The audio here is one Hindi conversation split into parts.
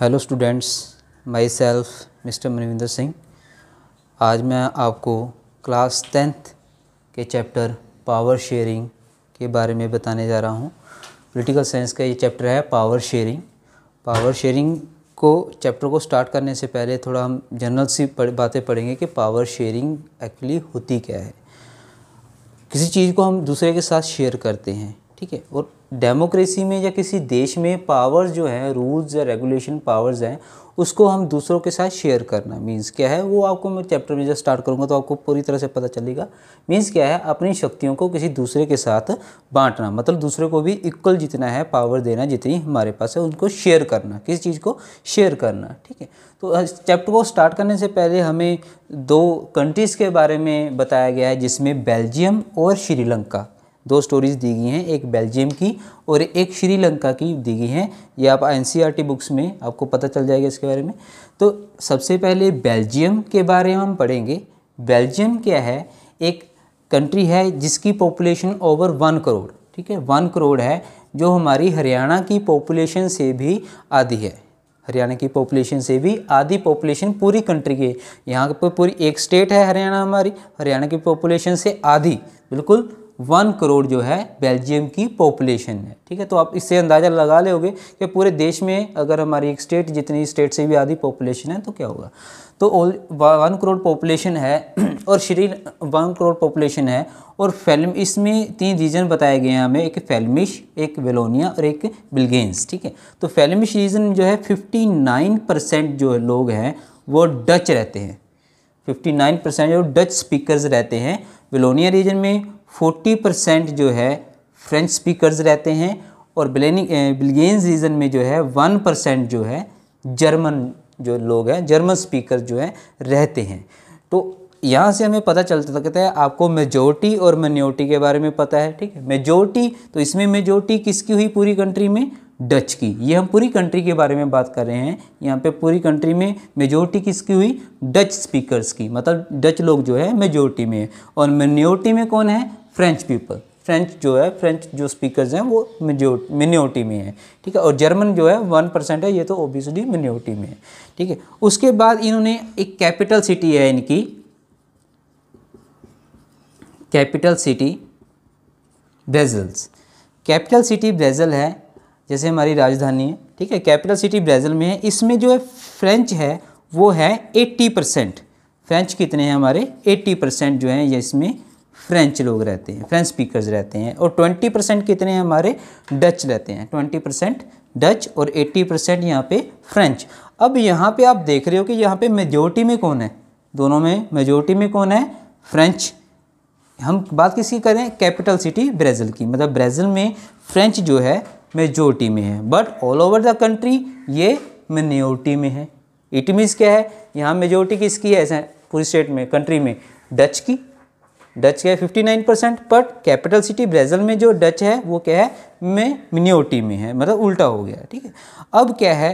hello students myself mister Manvinder Singh आज मैं आपको क्लास टेंथ के चैप्टर पावर शेयरिंग के बारे में बताने जा रहा हूँ पोलिटिकल साइंस का ये चैप्टर है पावर शेयरिंग पावर शेयरिंग को चैप्टर को स्टार्ट करने से पहले थोड़ा हम जनरल सी पढ़, बातें पढ़ेंगे कि पावर शेयरिंग एक्चुअली होती क्या है किसी चीज़ को हम दूसरे के साथ शेयर करते हैं ठीक है और डेमोक्रेसी में या किसी देश में पावर्स जो हैं रूल्स या रेगुलेशन पावर्स हैं उसको हम दूसरों के साथ शेयर करना मीन्स क्या है वो आपको मैं चैप्टर में जब स्टार्ट करूँगा तो आपको पूरी तरह से पता चलेगा मीन्स क्या है अपनी शक्तियों को किसी दूसरे के साथ बांटना मतलब दूसरे को भी इक्वल जितना है पावर देना जितनी हमारे पास है उनको शेयर करना किसी चीज़ को शेयर करना ठीक है तो चैप्टर को स्टार्ट करने से पहले हमें दो कंट्रीज़ के बारे में बताया गया है जिसमें बेल्जियम और श्रीलंका दो स्टोरीज़ दी गई हैं एक बेल्जियम की और एक श्रीलंका की दी गई हैं ये आप एनसीईआरटी बुक्स e में आपको पता चल जाएगा इसके बारे में तो सबसे पहले बेल्जियम के बारे में हम पढ़ेंगे बेल्जियम क्या है एक कंट्री है जिसकी पॉपुलेशन ओवर वन करोड़ ठीक है वन करोड़ है जो हमारी हरियाणा की पॉपुलेशन से भी आधी है हरियाणा की पॉपुलेशन से भी आधी पॉपुलेशन पूरी कंट्री की यहाँ पर पूरी एक स्टेट है हरियाणा हमारी हरियाणा की पॉपुलेशन से आधी बिल्कुल वन करोड़ जो है बेल्जियम की पॉपुलेशन है ठीक है तो आप इससे अंदाज़ा लगा लोगे कि पूरे देश में अगर हमारी एक स्टेट जितनी स्टेट से भी आधी पॉपुलेशन है तो क्या होगा तो वन करोड़ पॉपुलेशन है और श्री वन करोड़ पॉपुलेशन है और फैलम इसमें तीन रीजन बताए गए हैं हमें एक फेलमिश एक वेलोनिया और एक बिलगेंस ठीक है तो फेलमिश रीजन जो है फिफ्टी परसेंट जो लोग हैं वो डच रहते हैं 59 परसेंट जो डच स्पीकर्स रहते हैं विलोनिया रीजन में 40 परसेंट जो है फ्रेंच स्पीकर्स रहते हैं और बिलेनिंग बिलियंस रीजन में जो है वन परसेंट जो है जर्मन जो लोग हैं जर्मन स्पीकर जो है रहते हैं तो यहाँ से हमें पता चलता सकता है आपको मेजोरिटी और माइनॉरिटी के बारे में पता है ठीक है मेजोरिटी तो इसमें मेजोरिटी किसकी हुई पूरी कंट्री में डच की ये हम पूरी कंट्री के बारे में बात कर रहे हैं यहाँ पे पूरी कंट्री में मेजोरिटी किसकी हुई डच स्पीकर्स की मतलब डच लोग जो है मेजोरिटी में है और माइनॉरिटी में कौन है फ्रेंच पीपल फ्रेंच जो है फ्रेंच जो स्पीकर्स हैं वो मिन्योटी में है ठीक है और जर्मन जो है वन परसेंट है ये तो ओबियसली मिनोरिटी में है ठीक है उसके बाद इन्होंने एक कैपिटल सिटी है इनकी capital city Brussels capital city Brussels है जैसे हमारी राजधानी है ठीक है कैपिटल सिटी ब्रेजल में है इसमें जो है फ्रेंच है वो है एट्टी परसेंट फ्रेंच कितने हैं हमारे एट्टी परसेंट जो हैं ये इसमें फ्रेंच लोग रहते हैं फ्रेंच स्पीकर्स रहते हैं और ट्वेंटी परसेंट कितने हमारे डच रहते हैं ट्वेंटी परसेंट डच और 80 परसेंट यहाँ पे फ्रेंच अब यहाँ पे आप देख रहे हो कि यहाँ पे मेजोरिटी में कौन है दोनों में मेजोरिटी में कौन है फ्रेंच हम बात किसकी करें कैपिटल सिटी ब्राज़ील की मतलब ब्राज़ील में फ्रेंच जो है मेजोरिटी में है but all over the country ये मेनोरिटी में है इट मीन्स क्या है यहाँ मेजोरिटी किसकी है पूरी स्टेट में कंट्री में डच की डच क्या है fifty nine percent but capital city Brussels में जो डच है वो क्या है मैं मिनियोटी में है मतलब उल्टा हो गया ठीक है अब क्या है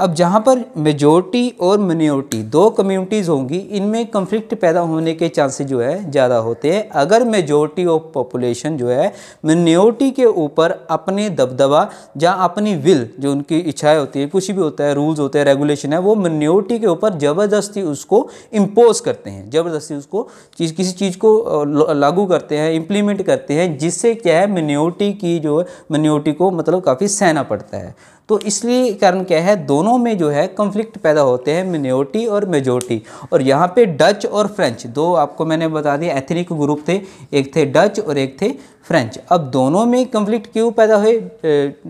अब जहाँ पर मेजोरिटी और मिनोरिटी दो कम्युनिटीज़ होंगी इनमें कंफ्लिक्ट पैदा होने के चांसेस जो है ज़्यादा होते हैं अगर मेजोरिटी ऑफ पॉपुलेशन जो है मिनोरिटी के ऊपर अपने दबदबा जहाँ अपनी विल जो उनकी इच्छाएं होती है कुछ भी होता है रूल्स होते हैं रेगुलेशन है वो मिनोरिटी के ऊपर ज़बरदस्ती उसको इम्पोज करते हैं ज़बरदस्ती उसको चीज़ किसी चीज़ को लागू करते हैं इम्प्लीमेंट करते हैं जिससे क्या है मिनोरिटी की जो है मनोरिटी को मतलब काफ़ी सहना पड़ता है तो इसलिए कारण क्या है दोनों में जो है कंफ्लिक्ट पैदा होते हैं मिनोरिटी और मेजोरिटी और यहाँ पे डच और फ्रेंच दो आपको मैंने बता दिया एथनिक ग्रुप थे एक थे डच और एक थे फ्रेंच अब दोनों में कंफ्लिक्ट क्यों पैदा हुए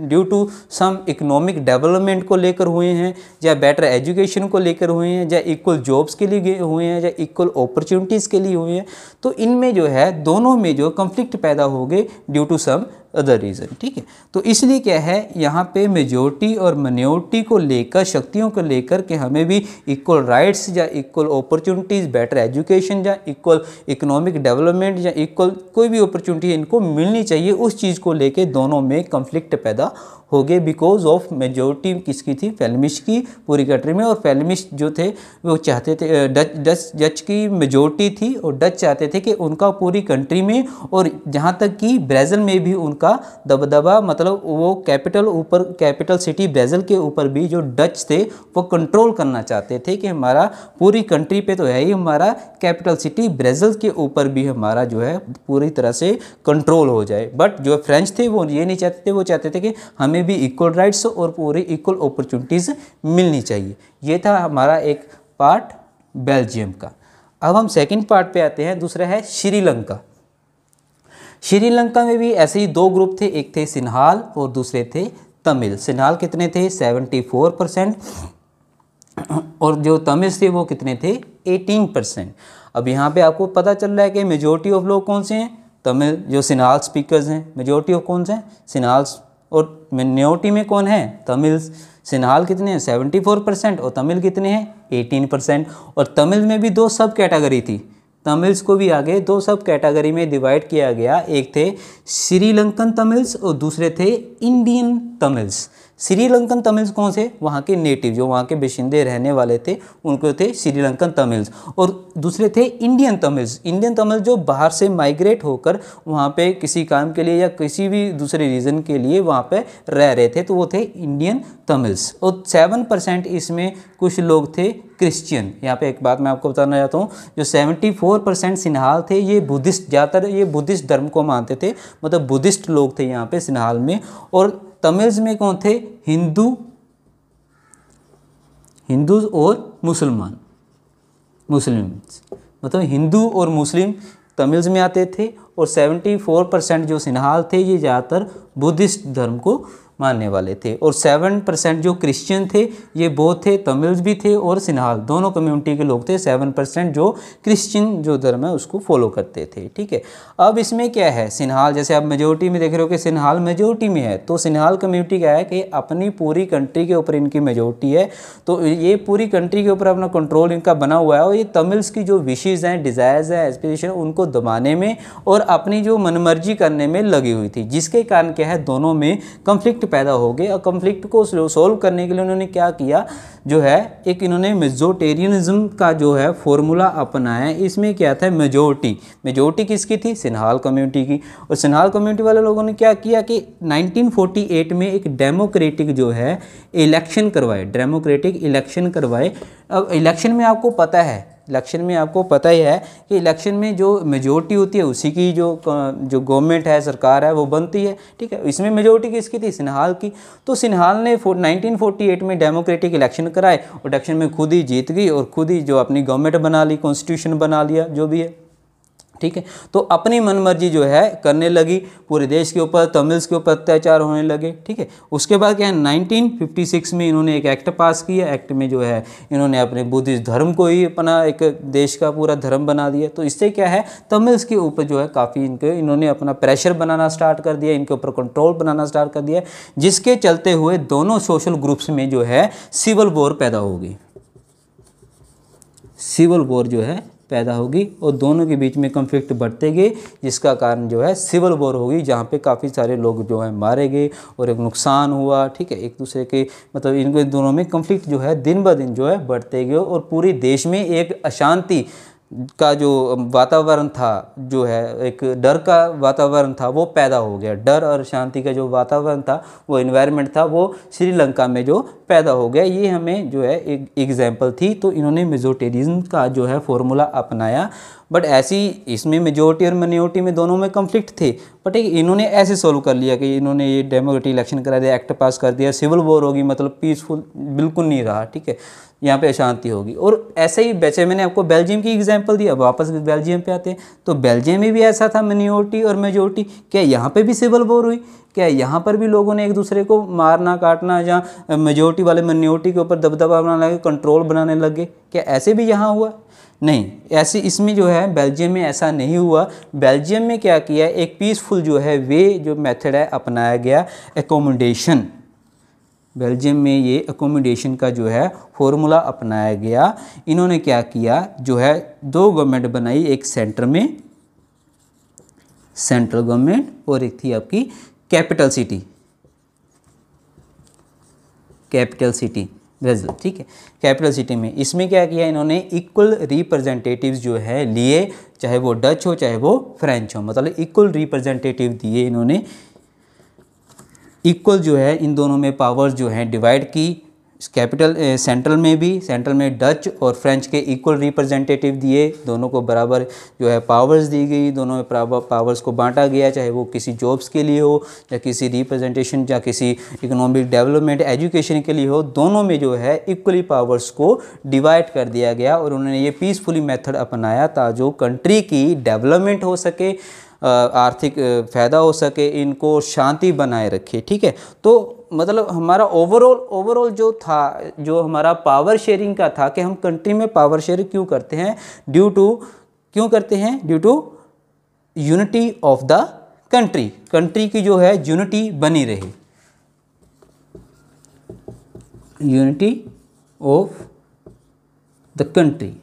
due to some economic development को लेकर हुए हैं या बेटर एजुकेशन को लेकर हुए हैं या इक्वल जॉब्स के लिए हुए हैं या इक्वल अपॉर्चुनिटीज़ के लिए हुए हैं तो इनमें जो है दोनों में जो कंफ्लिक्ट पैदा हो गए due to some other reason ठीक है तो इसलिए क्या है यहाँ पे मेजोरिटी और मनोरिटी को लेकर शक्तियों को लेकर के हमें भी इक्वल राइट्स या इक्वल अपॉर्चुनिटीज़ बेटर एजुकेशन या इक्वल इकोनॉमिक डेवलपमेंट या इक्वल कोई भी अपॉर्चुनिटी इनको मिलनी चाहिए उस चीज़ को लेकर दोनों में कंफ्लिक्ट पैदा हो गए बिकॉज ऑफ मेजोरिटी किसकी थी फेलमिश की पूरी कंट्री में और फेलमिश जो थे वो चाहते थे डच डच डच की मेजोरिटी थी और डच चाहते थे कि उनका पूरी कंट्री में और जहाँ तक कि ब्राज़ील में भी उनका दबदबा मतलब वो कैपिटल ऊपर कैपिटल सिटी ब्राज़ील के ऊपर भी जो डच थे वो कंट्रोल करना चाहते थे कि हमारा पूरी कंट्री पे तो है ही हमारा कैपिटल सिटी ब्राज़ील के ऊपर भी हमारा जो है पूरी तरह से कंट्रोल हो जाए बट जो फ्रेंच थे वो ये नहीं चाहते थे वो चाहते थे कि हमें हमें भी इक्वल राइट्स और पूरी इक्वल अपॉर्चुनिटीज़ मिलनी चाहिए ये था हमारा एक पार्ट बेल्जियम का अब हम सेकंड पार्ट पे आते हैं दूसरा है श्रीलंका श्रीलंका में भी ऐसे ही दो ग्रुप थे एक थे सिन्हाल और दूसरे थे तमिल सिन्हाल कितने थे 74 परसेंट और जो तमिल थे वो कितने थे एटीन परसेंट अब यहाँ पे आपको पता चल रहा है कि मेजोरिटी ऑफ लोग कौन से हैं तमिल जो सिन्हाल स्पीकर्स हैं मेजोरिटी ऑफ कौन से हैं सिन्हाल और मेन्योरिटी में कौन है तमिल सिन्हाल कितने हैं सेवेंटी फोर परसेंट और तमिल कितने हैं एटीन परसेंट और तमिल में भी दो सब कैटेगरी थी तमिल्स को भी आगे दो सब कैटेगरी में डिवाइड किया गया एक थे श्रीलंकन तमिल्स और दूसरे थे इंडियन तमिल्स श्रीलंकन तमिल्स कौन से वहाँ के नेटिव जो वहाँ के बेशिंदे रहने वाले थे उनको थे श्रीलंकन तमिल्स और दूसरे थे इंडियन तमिल्स इंडियन तमिल जो बाहर से माइग्रेट होकर वहाँ पे किसी काम के लिए या किसी भी दूसरे रीज़न के लिए वहाँ पे रह रहे थे तो वो थे इंडियन तमिल्स और सेवन परसेंट इसमें कुछ लोग थे क्रिश्चियन यहाँ पे एक बात मैं आपको बताना चाहता हूँ जो 74 परसेंट सिन्हाल थे ये बुद्धिस्ट ज़्यादातर ये बुद्धिस्ट धर्म को मानते थे मतलब बुद्धिस्ट लोग थे यहाँ पे सिन्हाल में और तमिल्स में कौन थे हिंदू हिंदू और मुसलमान मुस्लिम मतलब हिंदू और मुस्लिम तमिल्स में आते थे और 74 परसेंट जो सिन्हाल थे ये ज़्यादातर बुद्धिस्ट धर्म को मानने वाले थे और सेवन परसेंट जो क्रिश्चियन थे ये बौद्ध थे तमिल्स भी थे और सिन्हाल दोनों कम्युनिटी के लोग थे सेवन परसेंट जो क्रिश्चियन जो धर्म है उसको फॉलो करते थे ठीक है अब इसमें क्या है सिन्हाल जैसे आप मेजोरिटी में देख रहे हो कि सिन्हाल मेजोरिटी में है तो सिन्हाल कम्युनिटी क्या है कि अपनी पूरी कंट्री के ऊपर इनकी मेजोरिटी है तो ये पूरी कंट्री के ऊपर अपना कंट्रोल इनका बना हुआ है और ये तमिल्स की जो विशेज़ हैं डिज़ायर्स हैं एस्पिरेशन उनको दबाने में और अपनी जो मनमर्जी करने में लगी हुई थी जिसके कारण क्या है दोनों में कंफ्लिक्ट पैदा हो गए और कन्फ्लिक्ट को सोल्व करने के लिए उन्होंने क्या किया जो है एक इन्होंने मेजोटेरियनिज्म का जो है फॉर्मूला अपनाया इसमें क्या था मेजोरिटी मेजोरिटी किसकी थी सिन्हाल कम्युनिटी की और सिन्हाल कम्युनिटी वाले लोगों ने क्या किया कि 1948 में एक डेमोक्रेटिक जो है इलेक्शन करवाए डेमोक्रेटिक इलेक्शन करवाए अब इलेक्शन में आपको पता है इलेक्शन में आपको पता ही है कि इलेक्शन में जो मेजोरिटी होती है उसी की जो जो गवर्नमेंट है सरकार है वो बनती है ठीक है इसमें मेजोरिटी किसकी थी सिन्हाल की तो सिन्हाल ने 1948 में डेमोक्रेटिक इलेक्शन कराए और इलेक्शन में खुद ही जीत गई और खुद ही जो अपनी गवर्नमेंट बना ली कॉन्स्टिट्यूशन बना लिया जो भी है ठीक है तो अपनी मनमर्जी जो है करने लगी पूरे देश के ऊपर तमिल्स के ऊपर अत्याचार होने लगे ठीक है उसके बाद क्या है नाइनटीन में इन्होंने एक एक्ट पास किया एक्ट में जो है इन्होंने अपने बुद्धिस्ट धर्म को ही अपना एक देश का पूरा धर्म बना दिया तो इससे क्या है तमिल्स के ऊपर जो है काफ़ी इनके इन्होंने अपना प्रेशर बनाना स्टार्ट कर दिया इनके ऊपर कंट्रोल बनाना स्टार्ट कर दिया जिसके चलते हुए दोनों सोशल ग्रुप्स में जो है सिविल वॉर पैदा होगी सिविल वॉर जो है पैदा होगी और दोनों के बीच में कन्फ्लिक्ट बढ़ते गए जिसका कारण जो है सिविल वॉर होगी जहाँ पे काफ़ी सारे लोग जो है मारे गए और एक नुकसान हुआ ठीक है एक दूसरे के मतलब इनको दोनों में कन्फ्लिक्ट जो है दिन ब दिन जो है बढ़ते गए और पूरे देश में एक अशांति का जो वातावरण था जो है एक डर का वातावरण था वो पैदा हो गया डर और शांति का जो वातावरण था वो इन्वायरमेंट था वो श्रीलंका में जो पैदा हो गया ये हमें जो है एक एग्जाम्पल थी तो इन्होंने मेजोटेरिज्म का जो है फॉर्मूला अपनाया बट ऐसी इसमें मेजोरिटी और माइनॉरिटी में दोनों में कंफ्लिक्ट थे बट एक इन्होंने ऐसे सोल्व कर लिया कि इन्होंने ये डेमोक्रेटिक इलेक्शन करा दिया एक्ट पास कर दिया सिविल वॉर होगी मतलब पीसफुल बिल्कुल नहीं रहा ठीक है यहाँ पे अशांति होगी और ऐसे ही बैचे मैंने आपको बेल्जियम की एग्जांपल दिया वापस बेल्जियम पे आते हैं तो बेल्जियम में भी ऐसा था मिनोरिटी और मेजोरिटी क्या यहाँ पे भी सिविल वॉर हुई क्या यहाँ पर भी लोगों ने एक दूसरे को मारना काटना या मेजोरिटी वाले मिनोरिटी के ऊपर दबदबा बनाने लगे कंट्रोल बनाने लगे क्या ऐसे भी यहाँ हुआ नहीं ऐसे इसमें जो है बेल्जियम में ऐसा नहीं हुआ बेल्जियम में क्या किया एक पीसफुल जो है वे जो मेथड है अपनाया गया एकोमोडेशन बेल्जियम में ये एकोमोडेशन का जो है फॉर्मूला अपनाया गया इन्होंने क्या किया जो है दो गवर्नमेंट बनाई एक सेंटर में सेंट्रल गवर्नमेंट और एक थी आपकी capital city capital city result ठीक है कैपिटल सिटी में इसमें क्या किया इन्होंने इक्वल रिप्रेजेंटेटिव्स जो है लिए चाहे वो डच हो चाहे वो फ्रेंच हो मतलब इक्वल रिप्रेजेंटेटिव दिए इन्होंने इक्वल जो है इन दोनों में पावर्स जो हैं डिवाइड की कैपिटल सेंट्रल में भी सेंट्रल में डच और फ्रेंच के इक्वल रिप्रेजेंटेटिव दिए दोनों को बराबर जो है पावर्स दी गई दोनों में पावर्स को बांटा गया चाहे वो किसी जॉब्स के लिए हो या किसी रिप्रेजेंटेशन या किसी इकोनॉमिक डेवलपमेंट एजुकेशन के लिए हो दोनों में जो है इक्वली पावर्स को डिवाइड कर दिया गया और उन्होंने ये पीसफुली मेथड अपनाया जो कंट्री की डेवलपमेंट हो सके आर्थिक फ़ायदा हो सके इनको शांति बनाए रखे ठीक है तो मतलब हमारा ओवरऑल ओवरऑल जो था जो हमारा पावर शेयरिंग का था कि हम कंट्री में पावर शेयर क्यों करते हैं ड्यू टू क्यों करते हैं due to unity of the country country की जो है यूनिटी बनी रहे यूनिटी ऑफ द कंट्री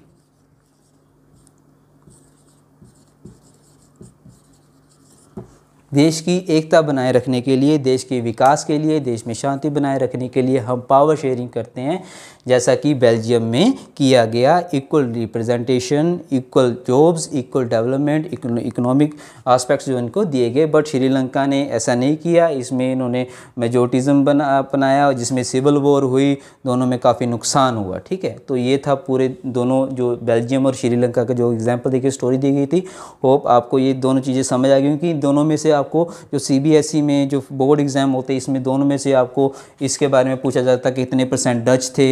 देश की एकता बनाए रखने के लिए देश के विकास के लिए देश में शांति बनाए रखने के लिए हम पावर शेयरिंग करते हैं जैसा कि बेल्जियम में किया गया equal representation equal jobs equal development economic aspects जो इनको दिए गए बट श्रीलंका ने ऐसा नहीं किया इसमें इन्होंने मेजोरिटिज्म बना अपनाया जिसमें सिविल वॉर हुई दोनों में काफ़ी नुकसान हुआ ठीक है तो ये था पूरे दोनों जो बेल्जियम और श्रीलंका का जो एग्जाम्पल देखिए स्टोरी दी गई थी होप आपको ये दोनों चीज़ें समझ आ गई क्योंकि दोनों में से आपको जो सी e में जो बोर्ड एग्ज़ाम होते हैं इसमें दोनों में से आपको इसके बारे में पूछा जाता कि इतने परसेंट डच थे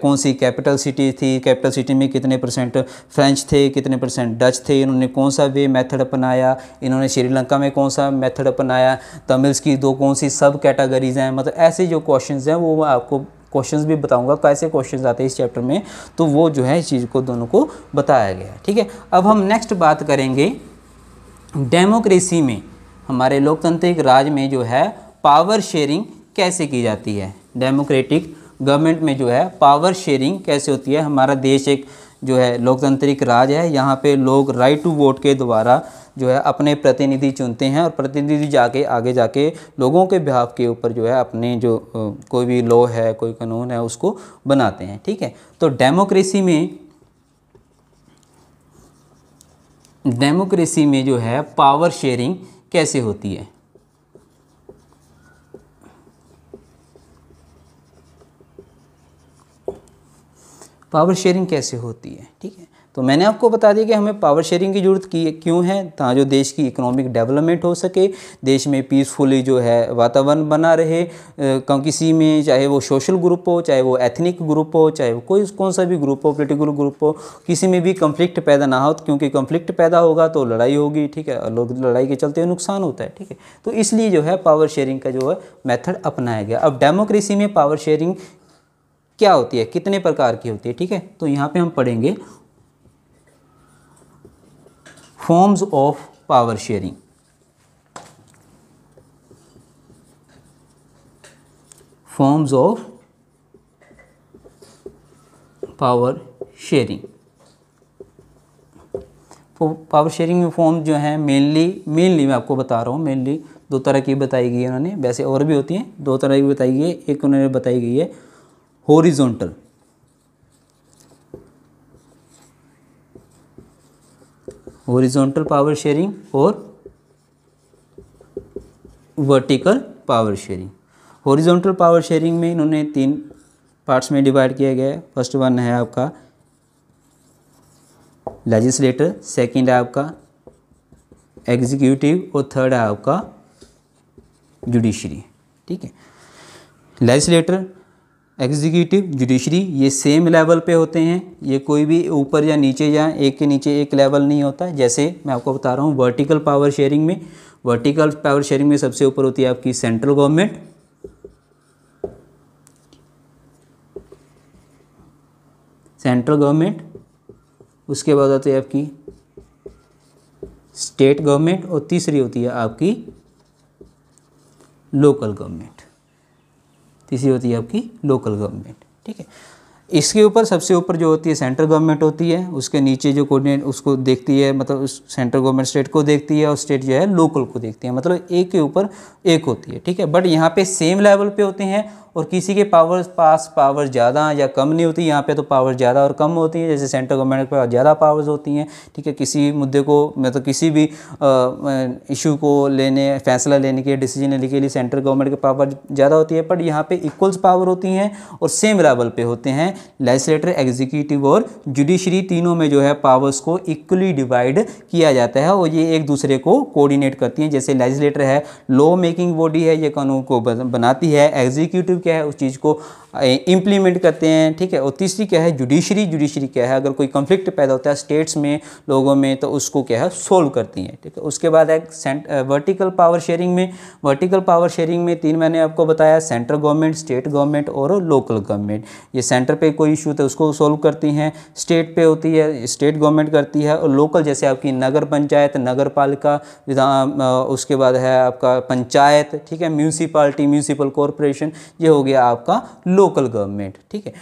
कौन सी कैपिटल सिटी थी कैपिटल सिटी में कितने परसेंट फ्रेंच थे कितने परसेंट डच थे इन्होंने कौन सा वे मेथड अपनाया इन्होंने श्रीलंका में कौन सा मेथड अपनाया तमिल्स की दो कौन सी सब कैटेगरीज़ हैं मतलब ऐसे जो क्वेश्चंस हैं वो मैं आपको क्वेश्चंस भी बताऊंगा कैसे क्वेश्चंस आते हैं इस चैप्टर में तो वो जो है इस चीज़ को दोनों को बताया गया ठीक है अब हम नेक्स्ट बात करेंगे डेमोक्रेसी में हमारे लोकतांत्रिक राज में जो है पावर शेयरिंग कैसे की जाती है डेमोक्रेटिक गवर्नमेंट में जो है पावर शेयरिंग कैसे होती है हमारा देश एक जो है लोकतांत्रिक राज है यहाँ पे लोग राइट टू वोट के द्वारा जो है अपने प्रतिनिधि चुनते हैं और प्रतिनिधि जाके आगे जाके लोगों के बिहाफ के ऊपर जो है अपने जो कोई भी लॉ है कोई कानून है उसको बनाते हैं ठीक है तो डेमोक्रेसी में डेमोक्रेसी में जो है पावर शेयरिंग कैसे होती है पावर शेयरिंग कैसे होती है ठीक है तो मैंने आपको बता दिया कि हमें पावर शेयरिंग की ज़रूरत की क्यों है ता जो देश की इकोनॉमिक डेवलपमेंट हो सके देश में पीसफुली जो है वातावरण बना रहे किसी में चाहे वो सोशल ग्रुप हो चाहे वो एथनिक ग्रुप हो चाहे वो कोई कौन सा भी ग्रुप हो पोलिटिकल ग्रुप हो किसी में भी कंफ्लिक्ट पैदा ना हो क्योंकि कंफ्लिक्ट पैदा होगा तो लड़ाई होगी ठीक है लोग लड़ाई के चलते नुकसान होता है ठीक है तो इसलिए जो है पावर शेयरिंग का जो है मैथड अपनाया गया अब डेमोक्रेसी में पावर शेयरिंग क्या होती है कितने प्रकार की होती है ठीक है तो यहाँ पे हम पढ़ेंगे forms of power sharing forms of power sharing power sharing में फॉर्म जो है मेनली मेनली मैं आपको बता रहा हूँ मेनली दो तरह की बताई गई है उन्होंने वैसे और भी होती हैं दो तरह की बताई गई है एक उन्होंने बताई गई है horizontal horizontal power sharing or vertical power sharing horizontal power sharing में इन्होंने तीन पार्ट्स में डिवाइड किया गया है फर्स्ट वन है आपका लेजिस्लेटर सेकंड है आपका एग्जीक्यूटिव और थर्ड है आपका जुडिशरी ठीक है लेजिस्लेटर एग्जीक्यूटिव जुडिशरी ये सेम लेवल पे होते हैं ये कोई भी ऊपर या नीचे या एक के नीचे एक लेवल नहीं होता जैसे मैं आपको बता रहा हूँ वर्टिकल पावर शेयरिंग में वर्टिकल पावर शेयरिंग में सबसे ऊपर होती है आपकी सेंट्रल गवर्नमेंट सेंट्रल गवर्नमेंट उसके बाद आती है आपकी स्टेट गवर्नमेंट और तीसरी होती है आपकी लोकल गवर्नमेंट तीसरी होती है आपकी लोकल गवर्नमेंट ठीक है इसके ऊपर सबसे ऊपर जो होती है सेंट्रल गवर्नमेंट होती है उसके नीचे जो कोऑर्डिनेट उसको देखती है मतलब उस सेंट्रल गवर्नमेंट स्टेट को देखती है और स्टेट जो है लोकल को देखती है मतलब एक के ऊपर एक होती है ठीक है बट यहाँ पे सेम लेवल पे होते हैं और किसी के पावर पास पावर ज़्यादा या कम नहीं होती यहाँ पे तो पावर ज़्यादा और कम होती है जैसे सेंट्रल गवर्नमेंट के पास ज़्यादा पावर्स होती हैं ठीक है किसी मुद्दे को मतलब तो किसी भी इशू को लेने फैसला लेने के डिसीजन लेने के लिए सेंट्रल गवर्नमेंट के पावर ज़्यादा होती है बट यहाँ पर इक्वल्स पावर होती हैं और सेम लेवल पर होते हैं लेजिस्लेटर एग्जीक्यूटिव और जुडिशरी तीनों में जो है पावर्स को इक्वली डिवाइड किया जाता है और ये एक दूसरे को कोऑर्डिनेट करती हैं जैसे लेजिस्लेटर है लॉ मेकिंग बॉडी है ये कानून को बनाती है एग्जीक्यूटिव क्या है उस चीज़ को इम्प्लीमेंट करते हैं ठीक है और तीसरी क्या है जुडिशरी जुडिशरी क्या है अगर कोई कंफ्लिक्ट पैदा होता है स्टेट्स में लोगों में तो उसको क्या है सोल्व करती हैं ठीक है उसके बाद है वर्टिकल पावर शेयरिंग में वर्टिकल पावर शेयरिंग में तीन मैंने आपको बताया सेंट्रल गवर्नमेंट स्टेट गवर्नमेंट और लोकल गवर्नमेंट ये सेंटर पर कोई इशू था तो उसको सोल्व करती हैं स्टेट पर होती है स्टेट गवर्नमेंट करती है और लोकल जैसे आपकी नगर पंचायत नगर पालिका उसके बाद है आपका पंचायत ठीक है म्यूनसिपाली म्यूनसिपल कॉरपोरेशन ये ये हो गया आपका लोकल गवर्नमेंट ठीक है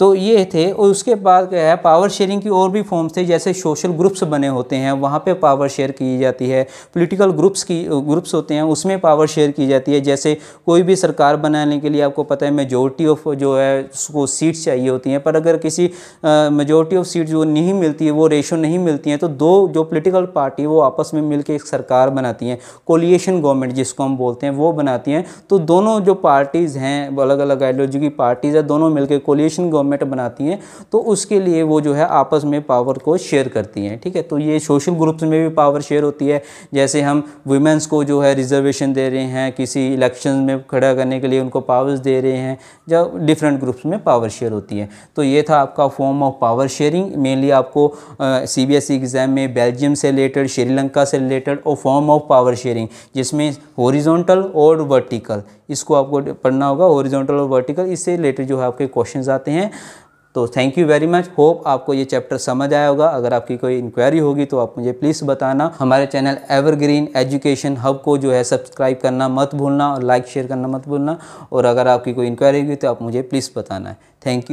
तो ये थे और उसके बाद क्या है पावर शेयरिंग की और भी फॉर्म्स थे जैसे सोशल ग्रुप्स बने होते हैं वहाँ पे पावर शेयर की जाती है पॉलिटिकल ग्रुप्स की ग्रुप्स होते हैं उसमें पावर शेयर की जाती है जैसे कोई भी सरकार बनाने के लिए आपको पता है मेजोरिटी ऑफ जो है उसको सीट्स चाहिए होती हैं पर अगर किसी मेजोरिटी ऑफ सीट्स वो नहीं मिलती है वो रेशो नहीं मिलती हैं तो दो जो पोलिटिकल पार्टी वो आपस में मिल एक सरकार बनाती हैं कोलिएशन गवर्नमेंट जिसको हम बोलते हैं वो बनाती हैं तो दोनों जो पार्टीज़ हैं अलग अलग आइडियोलॉजी की पार्टीज़ हैं दोनों मिलकर कोलिएशन गवर्नमेंट गवर्नमेंट बनाती हैं तो उसके लिए वो जो है आपस में पावर को शेयर करती हैं ठीक है तो ये सोशल ग्रुप्स में भी पावर शेयर होती है जैसे हम वुमेंस को जो है रिजर्वेशन दे रहे हैं किसी इलेक्शन में खड़ा करने के लिए उनको पावर्स दे रहे हैं जब डिफरेंट ग्रुप्स में पावर शेयर होती है तो ये था आपका form of power sharing mainly आपको C B S E exam में बेल्जियम से रिलेटेड श्रीलंका से रिलेटेड और फॉर्म ऑफ पावर शेयरिंग जिसमें हॉरिजॉन्टल और वर्टिकल इसको आपको पढ़ना होगा हॉरिजॉन्टल और वर्टिकल इससे रिलेटेड जो है आपके क्वेश्चंस आते हैं तो thank you very much hope आपको ये चैप्टर समझ आया होगा अगर आपकी कोई इंक्वायरी होगी तो आप मुझे प्लीज़ बताना हमारे चैनल एवरग्रीन एजुकेशन हब को जो है सब्सक्राइब करना मत भूलना और लाइक शेयर करना मत भूलना और अगर आपकी कोई इंक्वायरी होगी तो आप मुझे प्लीज़ बताना है थैंक यू